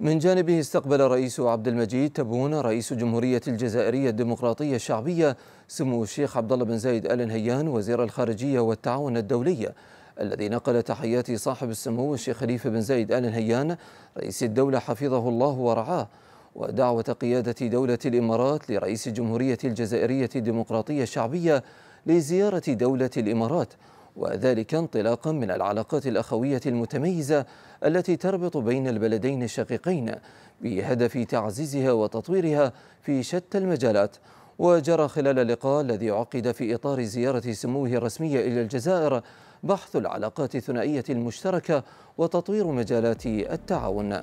من جانبه استقبل رئيس عبد المجيد تبون رئيس جمهورية الجزائرية الديمقراطية الشعبية سمو الشيخ عبد الله بن زايد آل نهيان وزير الخارجية والتعاون الدولي الذي نقل تحيات صاحب السمو الشيخ خليفة بن زايد آل نهيان رئيس الدولة حفظه الله ورعاه ودعوة قيادة دولة الإمارات لرئيس جمهورية الجزائرية الديمقراطية الشعبية لزيارة دولة الإمارات وذلك انطلاقا من العلاقات الأخوية المتميزة التي تربط بين البلدين الشقيقين بهدف تعزيزها وتطويرها في شتى المجالات وجرى خلال اللقاء الذي عقد في إطار زيارة سموه الرسمية إلى الجزائر بحث العلاقات الثنائية المشتركة وتطوير مجالات التعاون